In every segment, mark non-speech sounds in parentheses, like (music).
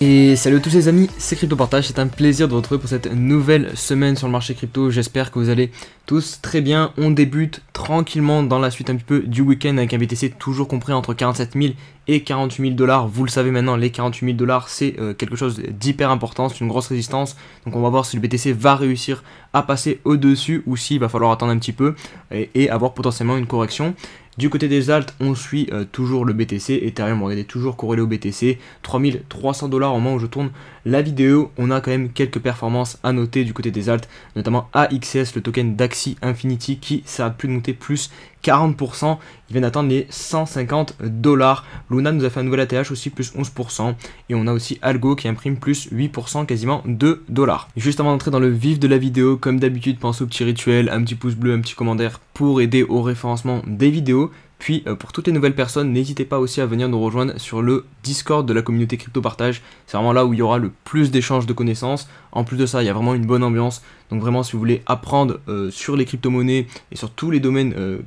Et salut à tous les amis, c'est Crypto Partage, c'est un plaisir de vous retrouver pour cette nouvelle semaine sur le marché crypto. J'espère que vous allez tous très bien. On débute tranquillement dans la suite un petit peu du week-end avec un BTC toujours compris entre 47 000 et 48 000 dollars. Vous le savez maintenant, les 48 000 dollars c'est euh, quelque chose d'hyper important, c'est une grosse résistance. Donc on va voir si le BTC va réussir à passer au-dessus ou s'il va falloir attendre un petit peu et avoir potentiellement une correction. Du côté des altes, on suit euh, toujours le BTC, Ethereum, regardez, toujours corrélé au BTC, 3300 dollars au moment où je tourne la vidéo, on a quand même quelques performances à noter du côté des altes, notamment AXS, le token d'Axi Infinity qui ça a pu monter plus 40%. Ils viennent d'atteindre les 150 dollars. Luna nous a fait un nouvel ATH aussi, plus 11%. Et on a aussi Algo qui imprime plus 8%, quasiment 2 dollars. Juste avant d'entrer dans le vif de la vidéo, comme d'habitude, pense au petit rituel, un petit pouce bleu, un petit commentaire pour aider au référencement des vidéos. Puis euh, pour toutes les nouvelles personnes, n'hésitez pas aussi à venir nous rejoindre sur le Discord de la communauté Crypto Partage. C'est vraiment là où il y aura le plus d'échanges de connaissances. En plus de ça, il y a vraiment une bonne ambiance. Donc vraiment, si vous voulez apprendre euh, sur les crypto-monnaies et sur tous les domaines euh,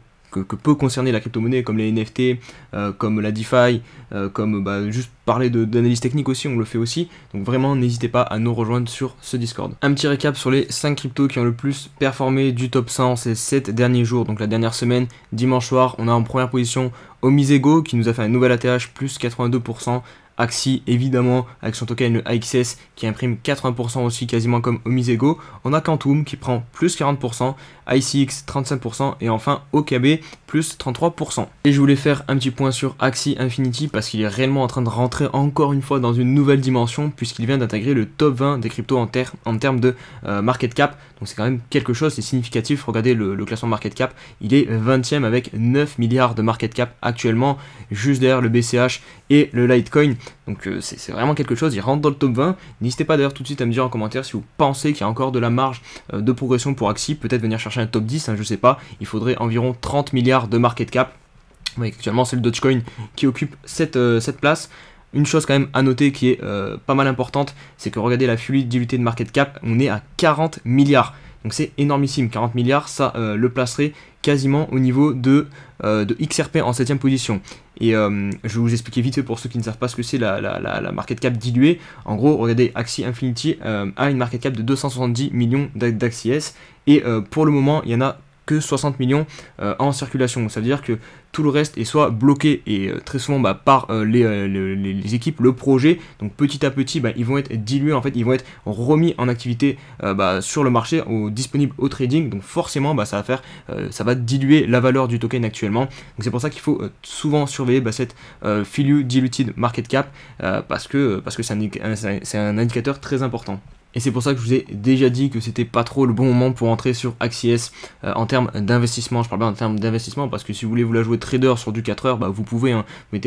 que, peut concerner la crypto-monnaie, comme les NFT, euh, comme la DeFi, euh, comme bah, juste parler d'analyse technique aussi, on le fait aussi. Donc vraiment, n'hésitez pas à nous rejoindre sur ce Discord. Un petit récap sur les 5 cryptos qui ont le plus performé du top 100 ces 7 derniers jours, donc la dernière semaine, dimanche soir, on a en première position Omisego qui nous a fait un nouvel ATH plus 82% Axie évidemment avec son token le AXS qui imprime 80% aussi quasiment comme Omisego. On a Quantum qui prend plus 40%, ICX 35% et enfin OKB plus 33%. Et je voulais faire un petit point sur Axie Infinity parce qu'il est réellement en train de rentrer encore une fois dans une nouvelle dimension puisqu'il vient d'intégrer le top 20 des cryptos en, terre en termes de euh, market cap. Donc c'est quand même quelque chose, c'est significatif. Regardez le, le, classement market cap, il est 20 e avec 9 milliards de market cap actuellement, juste derrière le BCH et le Litecoin. Donc euh, c'est vraiment quelque chose, il rentre dans le top 20. N'hésitez pas d'ailleurs tout de suite à me dire en commentaire si vous pensez qu'il y a encore de la marge euh, de progression pour Axie, peut-être venir chercher un top 10, je hein, je sais pas, il faudrait environ 30 milliards de market cap. actuellement c'est le Dogecoin qui occupe euh, cette, place. Une chose quand même à noter qui est pas mal importante, c'est que regardez la fluidité de market cap, on est à 40 milliards. Donc c'est énormissime, 40 milliards, ça le placerait quasiment au niveau de, de XRP en 7ème position. Et euh, je vais vous expliquer vite fait pour ceux qui ne savent pas ce que c'est la, la, la, market cap diluée. En gros, regardez, Axie Infinity euh, a une market cap de 270 millions d'Axie Et euh, pour le moment, il y en a que 60 millions euh, en circulation. Ça veut dire que tout le reste est soit bloqué et euh, très souvent bah, par euh, les, équipes, le projet. Donc petit à petit, bah, ils vont être dilués, en fait, ils vont être remis en activité bah, sur le marché, au, disponible au trading. Donc forcément, ça va faire, ça va diluer la valeur du token actuellement. Donc c'est pour ça qu'il faut souvent surveiller cette Filu Diluted Market Cap parce que parce que c'est un indicateur très important. Et c'est pour ça que je vous ai déjà dit que c'était pas trop le bon moment pour entrer sur AXS euh, en termes d'investissement. Je parle bien en termes d'investissement parce que si vous voulez vous la jouer trader sur du 4 heures, bah, vous pouvez. Hein. vous,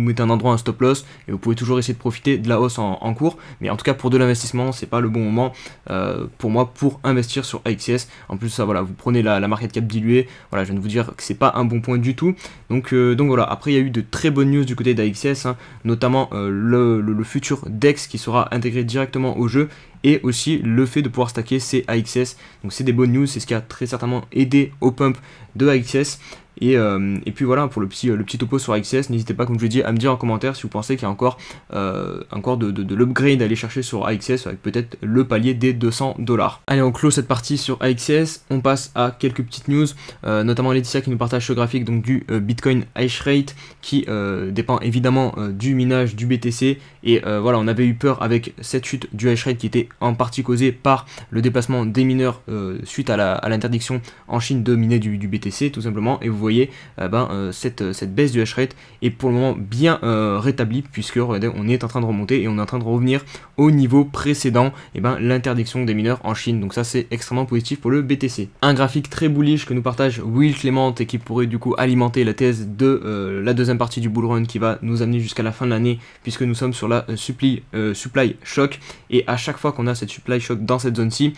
mettez, un endroit un stop loss et vous pouvez toujours essayer de profiter de la hausse en, cours. Mais en tout cas pour de l'investissement, c'est pas le bon moment euh, pour moi pour investir sur AXS. En plus ça voilà, vous prenez la, market cap diluée. Voilà, je viens de vous dire que c'est pas un bon point du tout. Donc euh, donc voilà. Après il y a eu de très bonnes news du côté d'AXS, hein, notamment le futur Dex qui sera intégré directement au jeu et aussi le fait de pouvoir stacker ses AXS. Donc c'est des bonnes news, c'est ce qui a très certainement aidé au pump de AXS. Euh, et, puis voilà pour le petit, le petit topo sur AXS n'hésitez pas comme je vous dit à me dire en commentaire si vous pensez qu'il y a encore, euh, encore de, de, l'upgrade à aller chercher sur AXS avec peut-être le palier des 200 dollars. Allez on clôt cette partie sur AXS, on passe à quelques petites news, euh, notamment Laetitia qui nous partage ce graphique donc du Bitcoin hash rate qui dépend évidemment du minage du BTC et voilà on avait eu peur avec cette chute du hash rate qui était en partie causée par le déplacement des mineurs suite à l'interdiction en Chine de miner du, du BTC tout simplement et vous voyez euh, ben, euh, euh, cette, baisse du rate est pour le moment bien rétablie puisque on est en train de remonter et on est en train de revenir au niveau précédent et ben l'interdiction des mineurs en Chine donc ça c'est extrêmement positif pour le BTC. Un graphique très bullish que nous partage Will Clement et qui pourrait du coup alimenter la thèse de la deuxième partie du bull run qui va nous amener jusqu'à la fin de l'année puisque nous sommes sur la supply, supply shock et à chaque fois qu'on a cette supply shock dans cette zone-ci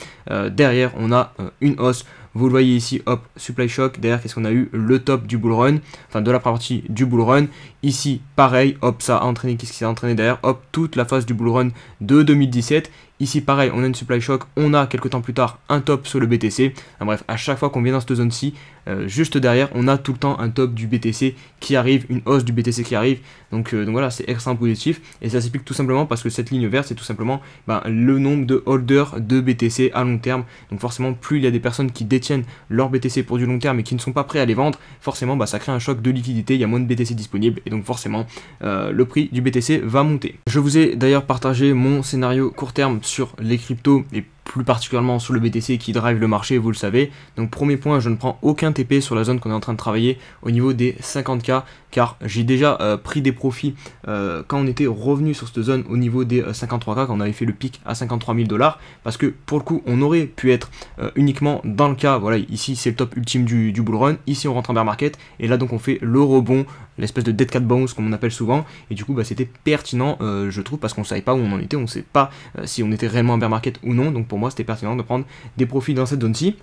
derrière on a une hausse vous le voyez ici, hop, supply shock. Derrière, qu'est-ce qu'on a eu Le top du bull run, enfin de la partie du bull run. Ici, pareil, hop, ça a entraîné, qu'est-ce qui s'est entraîné derrière Hop, toute la phase du bull run de 2017 Ici, pareil, on a une supply shock, on a quelques temps plus tard un top sur le BTC. bref, à chaque fois qu'on vient dans cette zone-ci, euh, juste derrière, on a tout le temps un top du BTC qui arrive, une hausse du BTC qui arrive. Donc, euh, donc voilà, c'est extrêmement positif. Et ça s'explique tout simplement parce que cette ligne verte, c'est tout simplement ben, le nombre de holders de BTC à long terme. Donc forcément, plus il y a des personnes qui détiennent leur BTC pour du long terme et qui ne sont pas prêts à les vendre, forcément, ben, ça crée un choc de liquidité, il y a moins de BTC disponible. Et donc forcément, euh, le prix du BTC va monter. Je vous ai d'ailleurs partagé mon scénario court terme sur les cryptos et plus particulièrement sur le BTC qui drive le marché, vous le savez. Donc premier point, je ne prends aucun TP sur la zone qu'on est en train de travailler au niveau des 50K, car j'ai déjà euh, pris des profits euh, quand on était revenu sur cette zone au niveau des 53K, euh, quand on avait fait le pic à 53 000 dollars, parce que pour le coup, on aurait pu être uniquement dans le cas, voilà, ici c'est le top ultime du, bull run, ici on rentre en bear market, et là donc on fait le rebond, l'espèce de dead cat bounce comme on appelle souvent, et du coup bah, c'était pertinent, je trouve, parce qu'on ne savait pas où on en était, on ne sait pas si on était réellement en bear market ou non, donc pour moi c'était pertinent de prendre des profits dans cette zone-ci.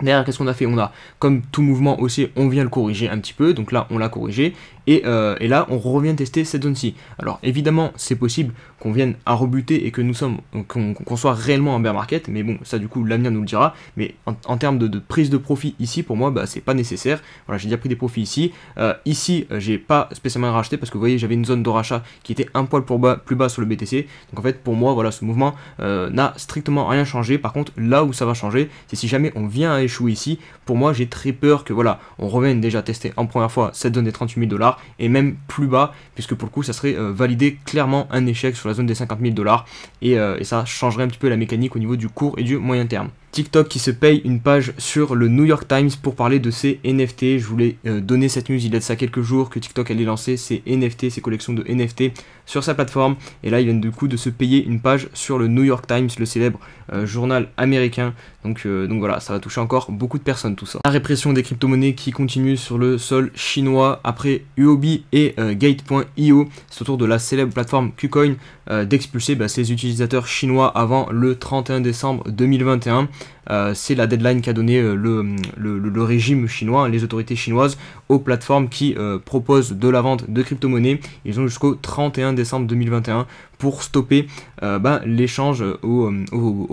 Derrière, qu'est-ce qu'on a fait On a, comme tout mouvement aussi on vient le corriger un petit peu. Donc là, on l'a corrigé. Euh, et, là, on revient tester cette zone-ci. Alors évidemment, c'est possible qu'on vienne à rebuter et que nous sommes, qu'on soit réellement en bear market, mais bon, ça du coup, l'avenir nous le dira. Mais en, termes de, prise de profit ici, pour moi, bah, c'est pas nécessaire. Voilà, j'ai déjà pris des profits ici. Euh, ici, euh, j'ai pas spécialement racheté parce que vous voyez, j'avais une zone de rachat qui était un poil plus bas sur le BTC. Donc en fait, pour moi, voilà, ce mouvement euh, n'a strictement rien changé. Par contre, là où ça va changer, c'est si jamais on vient à échouer ici. Pour moi, j'ai très peur que voilà, on revienne déjà tester en première fois cette zone des 38 000 dollars et même plus bas, puisque pour le coup, ça serait euh, valider clairement un échec sur la zone des 50 000 dollars euh, et ça changerait un petit peu la mécanique au niveau du court et du moyen terme. TikTok qui se paye une page sur le New York Times pour parler de ses NFT. Je voulais euh, donner cette news il y a de ça quelques jours que TikTok allait lancer ses NFT, ses collections de NFT sur sa plateforme. Et là, ils viennent du coup de se payer une page sur le New York Times, le célèbre euh, journal américain. Donc, euh, donc voilà, ça va toucher encore beaucoup de personnes tout ça. La répression des crypto-monnaies qui continue sur le sol chinois après UOB et Gate.io. C'est autour de la célèbre plateforme KuCoin d'expulser bah, ses utilisateurs chinois avant le 31 décembre 2021. Euh, c'est la deadline qu'a donné euh, le, régime chinois, les autorités chinoises, aux plateformes qui euh, proposent de la vente de crypto-monnaies. Ils ont jusqu'au 31 décembre 2021 pour stopper ben, l'échange aux,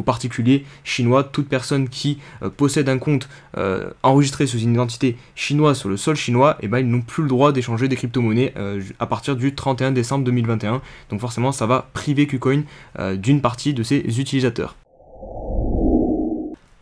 particuliers chinois. Toute personne qui possède un compte enregistré sous une identité chinoise sur le sol chinois, et eh ben, ils n'ont plus le droit d'échanger des crypto-monnaies à partir du 31 décembre 2021. Donc forcément, ça va priver KuCoin d'une partie de ses utilisateurs.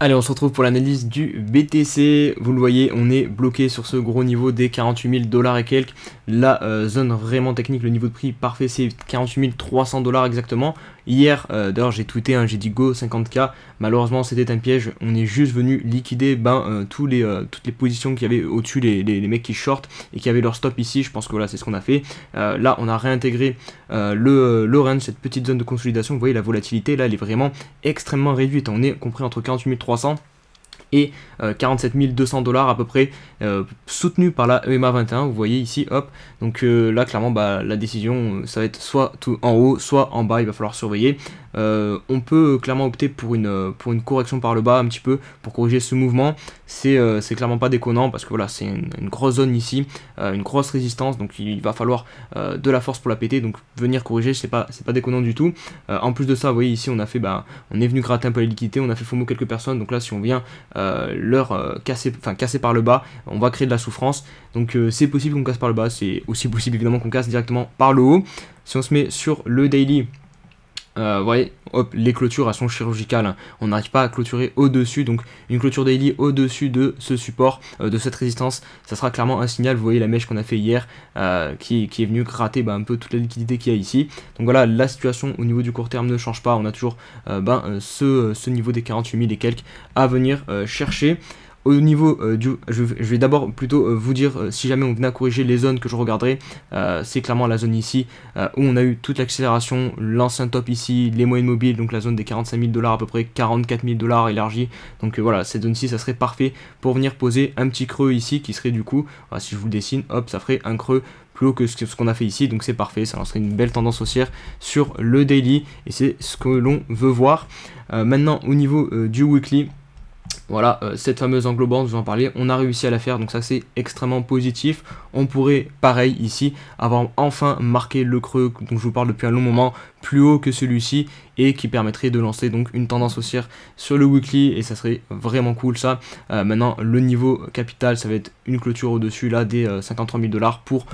Allez, on se retrouve pour l'analyse du BTC. Vous le voyez, on est bloqué sur ce gros niveau des 48 000 dollars et quelques. La euh, zone vraiment technique, le niveau de prix parfait, c'est 48 300 dollars exactement. Hier, euh, d'ailleurs, j'ai tweeté, hein, j'ai dit go 50k. Malheureusement, c'était un piège. On est juste venu liquider ben, euh, tous les, euh, toutes les positions qu'il y avait au-dessus, les, mecs qui shortent et qui avaient leur stop ici. Je pense que voilà, c'est ce qu'on a fait. là, on a réintégré le, le range, cette petite zone de consolidation. Vous voyez, la volatilité, là, elle est vraiment extrêmement réduite. On est compris entre 48 300 et 47 euh, 200 dollars à peu près, euh, soutenu par la EMA 21, vous voyez ici, hop, donc euh, là clairement bah, la décision ça va être soit tout en haut, soit en bas, il va falloir surveiller. Euh, on peut euh, clairement opter pour une, euh, pour une correction par le bas un petit peu pour corriger ce mouvement. C'est clairement pas déconnant parce que voilà, c'est une, grosse zone ici, une grosse résistance, donc il va falloir de la force pour la péter, donc venir corriger, c'est pas, pas déconnant du tout. en plus de ça, vous voyez ici, on a fait, ben, on est venu gratter un peu les liquidités, on a fait FOMO quelques personnes, donc là, si on vient leur casser, casser par le bas, on va créer de la souffrance. Donc c'est possible qu'on casse par le bas, c'est aussi (laughs) possible évidemment qu'on casse directement par le haut. Si on se met sur le daily, vous euh, voyez, hop, les clôtures sont chirurgicales. Hein. On n'arrive pas à clôturer au-dessus, donc une clôture daily au-dessus de ce support, euh, de cette résistance, ça sera clairement un signal. Vous voyez la mèche qu'on a fait hier euh, qui, est venue gratter bah, un peu toute la liquidité qu'il y a ici. Donc voilà, la situation au niveau du court terme ne change pas. On a toujours ben, ce, ce, niveau des 48 000 et quelques à venir chercher au niveau euh, du... Je, vais d'abord plutôt euh, vous dire, euh, si jamais on venait à corriger les zones que je regarderai, c'est clairement la zone ici, où on a eu toute l'accélération, l'ancien top ici, les moyennes mobiles, donc la zone des 45 000 dollars à peu près, 44 000 dollars élargie. Donc voilà, cette zone-ci, ça serait parfait pour venir poser un petit creux ici, qui serait du coup, ah, si je vous le dessine, hop, ça ferait un creux plus haut que ce qu'on a fait ici, donc c'est parfait, ça lancerait une belle tendance haussière sur le daily, et c'est ce que l'on veut voir. maintenant, au niveau du weekly, voilà, euh, cette fameuse englobante, vous en parlez, on a réussi à la faire, donc ça c'est extrêmement positif. On pourrait, pareil ici, avoir enfin marqué le creux dont je vous parle depuis un long moment, plus haut que celui-ci, et qui permettrait de lancer donc une tendance haussière sur le weekly, et ça serait vraiment cool ça. Euh, maintenant, le niveau capital, ça va être une clôture au-dessus là des 53 euh, 000 dollars pour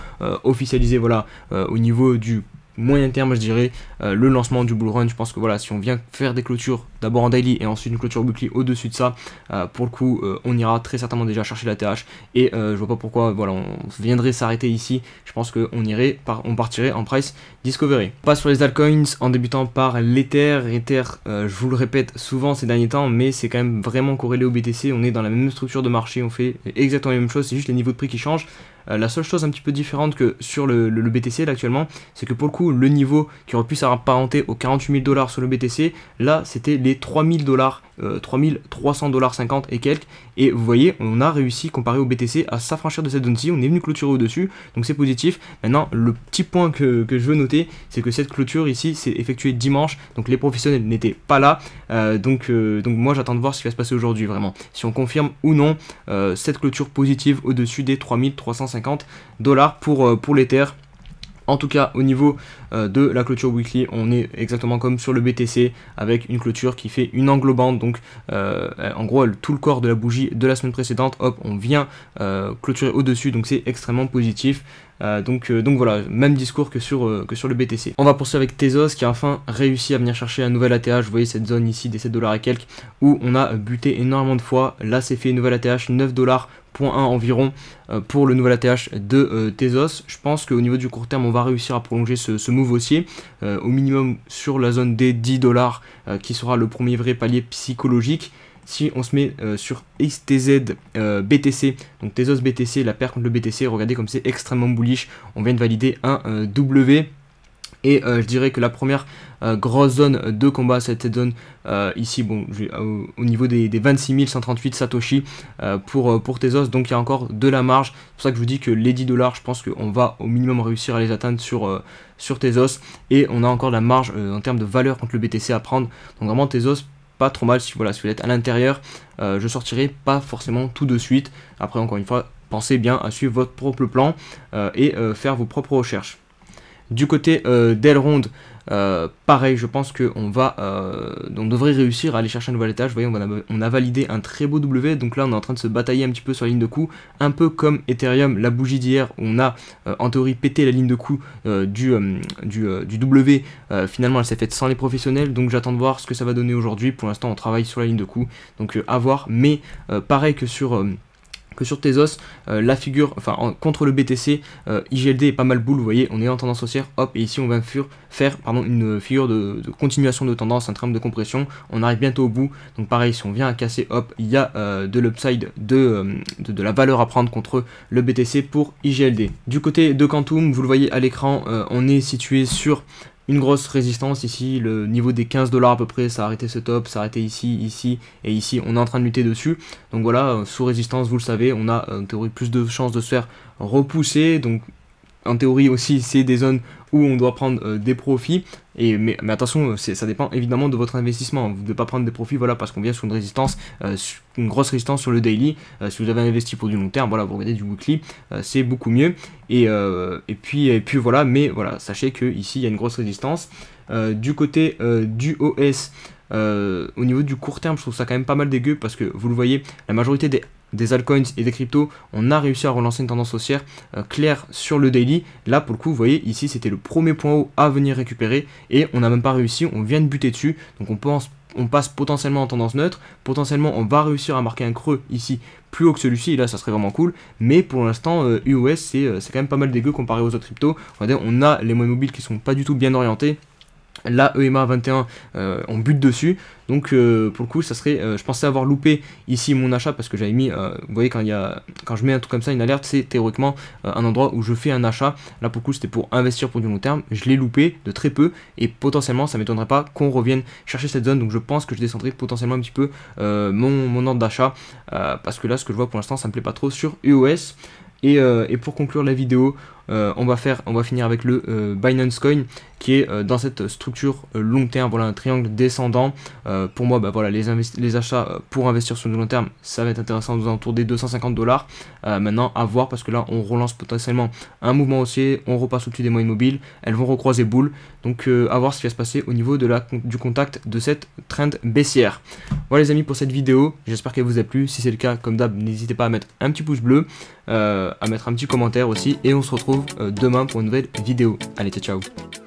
officialiser, voilà, au niveau du moyen terme, je dirais, le lancement du bull run. Je pense que voilà, si on vient faire des clôtures d'abord en daily et ensuite une clôture weekly au-dessus de ça, euh, pour le coup, euh, on ira très certainement déjà chercher la TH. Et euh, je vois pas pourquoi, voilà, on viendrait s'arrêter ici. Je pense qu'on irait, par, on partirait en price discovery. pas sur les altcoins en débutant par l'Ether. Ether, je vous le répète souvent ces derniers temps, mais c'est quand même vraiment corrélé au BTC. On est dans la même structure de marché, on fait exactement la même chose, c'est juste les niveaux de prix qui changent la seule chose un petit peu différente que sur le, BTC actuellement, c'est que pour le coup, le niveau qui aurait pu s'apparenter aux 48 000 dollars sur le BTC, là c'était 3000 dollars, euh, 3300 dollars 50 et quelques. Et vous voyez, on a réussi, comparé au BTC, à s'affranchir de cette zone-ci. On est venu clôturer au-dessus, donc c'est positif. Maintenant, le petit point que, je veux noter, c'est que cette clôture ici, s'est effectuée dimanche. Donc les professionnels n'étaient pas là. Euh, donc, euh, donc moi, j'attends de voir ce qui va se passer aujourd'hui, vraiment. Si on confirme ou non euh, cette clôture positive au-dessus des 3350 dollars pour, pour l'Ether. En tout cas, au niveau euh, de la clôture weekly, on est exactement comme sur le BTC avec une clôture qui fait une englobante. Donc, euh, en gros, tout le corps de la bougie de la semaine précédente, hop, on vient euh, clôturer au-dessus. Donc, c'est extrêmement positif. Euh, euh, donc, voilà, même discours que sur, euh, le BTC. On va poursuivre avec Tezos qui a enfin réussi à venir chercher un nouvel ATH. Vous voyez cette zone ici des 7 dollars et quelques où on a buté énormément de fois. Là, c'est fait une nouvelle ATH, 9 dollars. environ pour le nouvel ATH de Tezos. Je pense qu'au niveau du court terme, on va réussir à prolonger ce, move haussier, au minimum sur la zone des 10 dollars, qui sera le premier vrai palier psychologique si on se met euh, sur XTZ euh, BTC, donc Tezos BTC, la paire contre le BTC, regardez comme c'est extrêmement bullish, on vient de valider un euh, W. Et je dirais que la première grosse zone de combat, cette zone ici, bon, au, niveau des, 26 138 Satoshi pour, pour Tezos. Donc il y a encore de la marge. C'est pour ça que je vous dis que les 10 dollars, je pense qu'on va au minimum réussir à les atteindre sur, sur Tezos. Et on a encore de la marge en termes de valeur contre le BTC à prendre. Donc vraiment Tezos, pas trop mal si, voilà, si vous êtes à l'intérieur. Euh, je sortirai pas forcément tout de suite. Après, encore une fois, pensez bien à suivre votre propre plan euh, et euh, faire vos propres recherches. Du côté d'Elrond, euh, pareil, je pense qu'on va, euh, on devrait réussir à aller chercher un nouvel étage. Voyons, voyez, on a, validé un très beau W, donc là on est en train de se batailler un petit peu sur la ligne de coup, un peu comme Ethereum, la bougie d'hier, on a euh, en théorie pété la ligne de coup du, du, du, W, finalement elle s'est faite sans les professionnels, donc j'attends de voir ce que ça va donner aujourd'hui. Pour l'instant on travaille sur la ligne de coup, donc à voir, mais pareil que sur que sur Tezos, euh, la figure, enfin contre le BTC, euh, IGLD est pas mal boule, vous voyez, on est en tendance haussière, hop, et ici on va faire, pardon, une figure de, continuation de tendance, un terme de compression, on arrive bientôt au bout, donc pareil, si on vient à casser, hop, il y a euh, de l'upside, de, de, de, la valeur à prendre contre le BTC pour IGLD. Du côté de Quantum, vous le voyez à l'écran, on est situé sur une grosse résistance ici, le niveau des 15 dollars à peu près, ça a arrêté ce top, ça a arrêté ici, ici et ici, on est en train de lutter dessus. Donc voilà, euh, sous résistance, vous le savez, on a euh, en théorie plus de chances de se faire repousser, donc en théorie aussi, c'est des zones où on doit prendre euh, des profits. Et, mais, mais attention, euh, ça dépend évidemment de votre investissement. Vous ne pas prendre des profits, voilà, parce qu'on vient sur une résistance, euh, une grosse résistance sur le daily. si vous avez investi pour du long terme, voilà, vous regardez du weekly, c'est beaucoup mieux. Et, puis, et puis voilà, mais voilà, sachez que ici il y a une grosse résistance. du côté du OS, au niveau du court terme, je trouve ça quand même pas mal dégueu parce que vous le voyez, la majorité des des altcoins et des cryptos, on a réussi à relancer une tendance haussière euh, claire sur le daily. Là, pour le coup, vous voyez, ici, c'était le premier point haut à venir récupérer et on n'a même pas réussi, on vient de buter dessus. Donc on pense on passe potentiellement en tendance neutre, potentiellement on va réussir à marquer un creux ici plus haut que celui-ci, là ça serait vraiment cool, mais pour l'instant UOS euh, euh, c'est quand même pas mal dégueu comparé aux autres cryptos, on, on a les moyens mobiles qui sont pas du tout bien orientés, Là, EMA 21, euh, on bute dessus. Donc, euh, pour le coup, ça serait. Euh, je pensais avoir loupé ici mon achat parce que j'avais mis. vous voyez, quand, il y a, quand je mets un truc comme ça, une alerte, c'est théoriquement un endroit où je fais un achat. Là, pour le coup, c'était pour investir pour du long terme. Je l'ai loupé de très peu et potentiellement, ça ne m'étonnerait pas qu'on revienne chercher cette zone. Donc, je pense que je descendrai potentiellement un petit peu mon, mon, ordre d'achat parce que là, ce que je vois pour l'instant, ça ne me plaît pas trop sur EOS. et pour conclure la vidéo, euh, on, va faire, on va finir avec le euh, Binance Coin qui est euh, dans cette structure long terme, voilà un triangle descendant. pour moi, bah, voilà, les, achats pour investir sur le long terme, ça va être intéressant aux alentours des 250 dollars. maintenant, à voir parce que là, on relance potentiellement un mouvement haussier, on repasse au-dessus des moyennes mobiles, elles vont recroiser boule. Donc, à voir ce qui va se passer au niveau de la, du contact de cette trend baissière. Voilà, les amis, pour cette vidéo, j'espère qu'elle vous a plu. Si c'est le cas, comme d'hab, n'hésitez pas à mettre un petit pouce bleu, à mettre un petit commentaire aussi, et on se retrouve euh, demain pour une nouvelle vidéo. Allez, ciao ciao